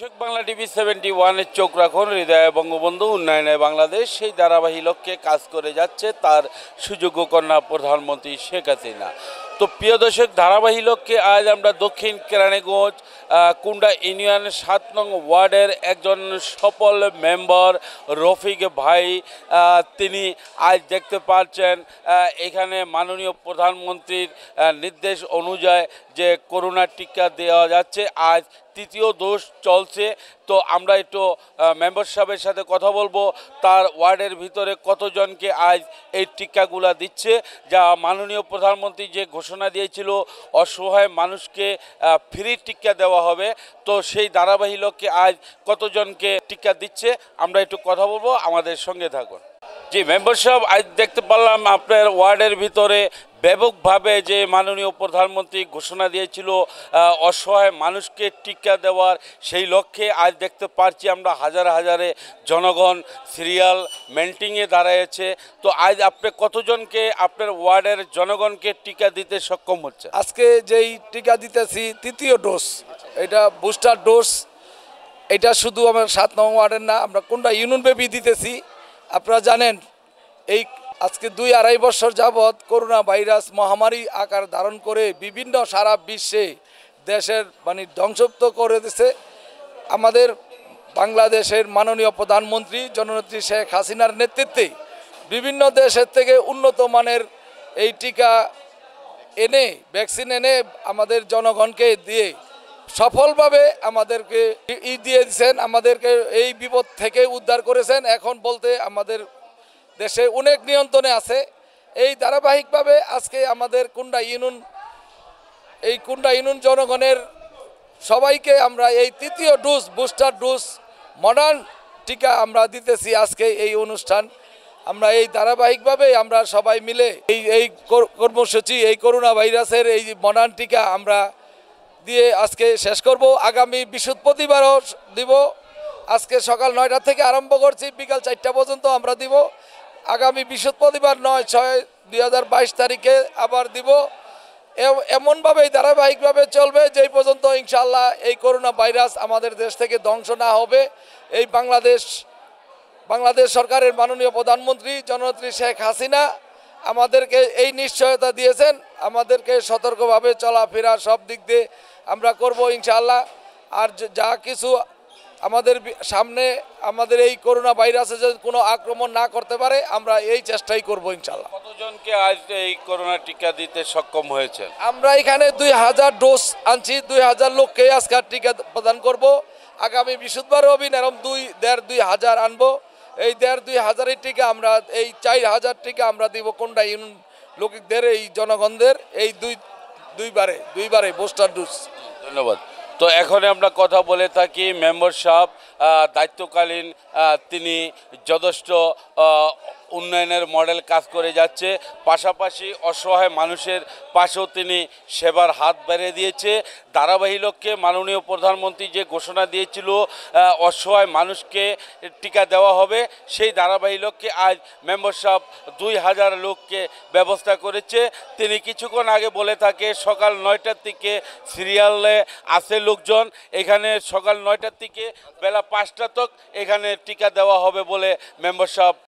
দর্শক Bangla TV seventy ওয়ানের চোখ রাখুন হৃদয় বঙ্গবন্ধু উন্নয়নে বাংলাদেশ সেই ধারাবাহী লক্ষ্যে কাজ করে যাচ্ছে তার সুযোগ্য কন্যা প্রধানমন্ত্রী শেখ হাসিনা তো প্রিয় দর্শক ধারাবাহী লক্ষ্যে আজ আমরা দক্ষিণ কেরানীগঞ্জ কুন্ডা ইউনিয়ন সাত নং ওয়ার্ডের একজন সফল মেম্বার রফিক ভাই তিনি আজ দেখতে পাচ্ছেন এখানে মাননীয় প্রধানমন্ত্রীর নির্দেশ অনুযায়ী যে করোনা টিকা দেওয়া যাচ্ছে আজ তৃতীয় দোষ চলছে তো আমরা একটু মেম্বার সাহেবের সাথে কথা বলবো তার ওয়ার্ডের ভিতরে কতজনকে আজ এই টিকাগুলা দিচ্ছে যা মাননীয় প্রধানমন্ত্রী যে ঘোষণা দিয়েছিল অসহায় মানুষকে ফ্রি টিকা দেওয়া হবে তো সেই লোককে আজ কতজনকে টিকা দিচ্ছে আমরা একটু কথা বলবো আমাদের সঙ্গে থাকুন জি মেম্বার সাহেব আজ দেখতে পারলাম আপনার ওয়ার্ডের ভিতরে ব্যাপকভাবে যে মাননীয় প্রধানমন্ত্রী ঘোষণা দিয়েছিল অসহায় মানুষকে টিকা দেওয়ার সেই লক্ষ্যে আজ দেখতে পারছি আমরা হাজার হাজারে জনগণ সিরিয়াল মেন্টিংয়ে দাঁড়িয়েছে তো আজ আপনি কতজনকে আপনার ওয়ার্ডের জনগণকে টিকা দিতে সক্ষম হচ্ছে আজকে যেই টিকা দিতেছি তৃতীয় ডোজ এটা বুস্টার ডোজ এটা শুধু আমার সাত নং ওয়ার্ডের না আমরা কোনটা ইউনিয়ন ব্যাপী দিতেছি আপনারা জানেন এই আজকে দুই আড়াই বছর যাবৎ করোনা ভাইরাস মহামারী আকার ধারণ করে বিভিন্ন সারা বিশ্বে দেশের মানে ধ্বংসপ্ত করে দিছে আমাদের বাংলাদেশের মাননীয় প্রধানমন্ত্রী জননেত্রী শেখ হাসিনার নেতৃত্বে বিভিন্ন দেশের থেকে উন্নত মানের এই টিকা এনে ভ্যাকসিন এনে আমাদের জনগণকে দিয়ে সফলভাবে আমাদেরকে ই দিয়েছেন আমাদেরকে এই বিপদ থেকে উদ্ধার করেছেন এখন বলতে আমাদের দেশে অনেক নিয়ন্ত্রণে আছে এই ধারাবাহিকভাবে আজকে আমাদের কুন্ডা ইউনুন এই কুন্ডা ইউনুন জনগণের সবাইকে আমরা এই তৃতীয় ডোজ বুস্টার ডোজ মডার্ন টিকা আমরা দিতেছি আজকে এই অনুষ্ঠান আমরা এই ধারাবাহিকভাবে আমরা সবাই মিলে এই এই কর্মসূচি এই করোনা ভাইরাসের এই মডার্ন টিকা আমরা দিয়ে আজকে শেষ করব আগামী বৃহস্পতিবারও দিব আজকে সকাল নয়টা থেকে আরম্ভ করছি বিকাল চারটা পর্যন্ত আমরা দিব আগামী বৃহস্পতিবার নয় ছয় দুই তারিখে আবার দিব এমনভাবেই ধারাবাহিকভাবে চলবে যেই পর্যন্ত ইনশাল্লাহ এই করোনা ভাইরাস আমাদের দেশ থেকে ধ্বংস না হবে এই বাংলাদেশ বাংলাদেশ সরকারের মাননীয় প্রধানমন্ত্রী জননেত্রী শেখ হাসিনা আমাদেরকে এই নিশ্চয়তা দিয়েছেন আমাদেরকে সতর্কভাবে চলাফেরা সব দিক দিয়ে আমরা করব ইনশাল্লাহ আর যা কিছু আমাদের সামনে আমাদের এই করোনা ভাইরাসে যদি কোনো আক্রমণ না করতে পারে আমরা এই চেষ্টাই করব ইনশাল্লাহ কতজনকে আজ এই করোনা টিকা দিতে সক্ষম হয়েছে আমরা এখানে দুই হাজার ডোজ আনছি দুই হাজার লোককে আজকে টিকা প্রদান করব আগামী বিশুদ্ধবার অভিন এরম দুই দেড় দুই হাজার আনবো এই দেড় দুই হাজারের টিকা আমরা এই চার হাজার টিকা আমরা দিব কোনটা ইউন লোকদের এই জনগণদের এই দুই দুইবারে দুইবারে বুস্টার ডোজ ধন্যবাদ তো এখন আমরা কথা বলে থাকি মেম্বার সাহেব দায়িত্বকালীন তিনি যথেষ্ট উন্নয়নের মডেল কাজ করে যাচ্ছে পাশাপাশি অসহায় মানুষের পাশেও তিনি সেবার হাত বেড়ে দিয়েছে ধারাবাহিককে মাননীয় প্রধানমন্ত্রী যে ঘোষণা দিয়েছিল অসহায় মানুষকে টিকা দেওয়া হবে সেই লক্ষ্যে আজ সাহ দুই হাজার লোককে ব্যবস্থা করেছে তিনি কিছুক্ষণ আগে বলে থাকে সকাল নয়টার থেকে সিরিয়ালে আসে লোকজন এখানে সকাল নয়টার থেকে বেলা পাঁচটা তক এখানে টিকা দেওয়া হবে বলে মেম্বার সাহেব